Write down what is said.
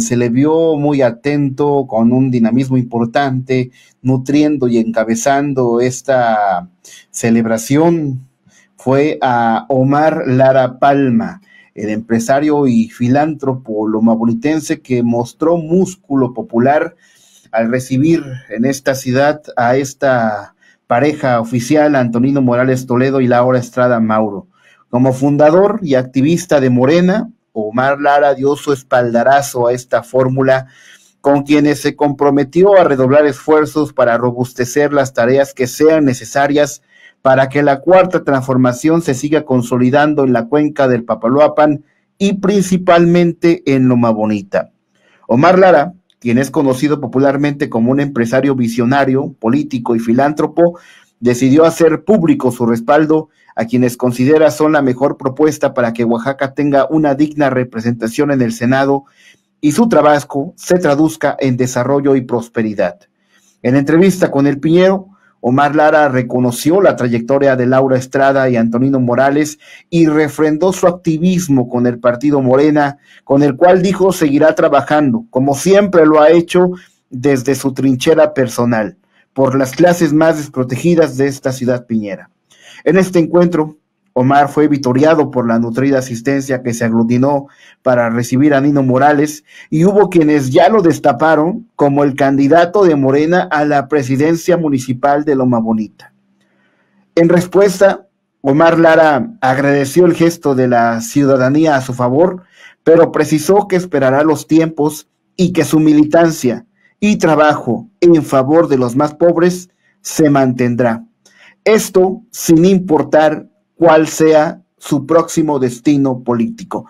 se le vio muy atento, con un dinamismo importante, nutriendo y encabezando esta celebración, fue a Omar Lara Palma, el empresario y filántropo lomabolitense que mostró músculo popular al recibir en esta ciudad a esta pareja oficial, Antonino Morales Toledo y Laura Estrada Mauro. Como fundador y activista de Morena, Omar Lara dio su espaldarazo a esta fórmula con quienes se comprometió a redoblar esfuerzos para robustecer las tareas que sean necesarias para que la cuarta transformación se siga consolidando en la cuenca del Papaloapan y principalmente en Loma Bonita. Omar Lara, quien es conocido popularmente como un empresario visionario, político y filántropo, decidió hacer público su respaldo a quienes considera son la mejor propuesta para que Oaxaca tenga una digna representación en el Senado y su trabajo se traduzca en desarrollo y prosperidad. En entrevista con el Piñero, Omar Lara reconoció la trayectoria de Laura Estrada y Antonino Morales y refrendó su activismo con el partido Morena, con el cual dijo seguirá trabajando, como siempre lo ha hecho desde su trinchera personal por las clases más desprotegidas de esta ciudad piñera. En este encuentro, Omar fue vitoriado por la nutrida asistencia que se aglutinó para recibir a Nino Morales y hubo quienes ya lo destaparon como el candidato de Morena a la presidencia municipal de Loma Bonita. En respuesta, Omar Lara agradeció el gesto de la ciudadanía a su favor, pero precisó que esperará los tiempos y que su militancia, y trabajo en favor de los más pobres se mantendrá. Esto sin importar cuál sea su próximo destino político.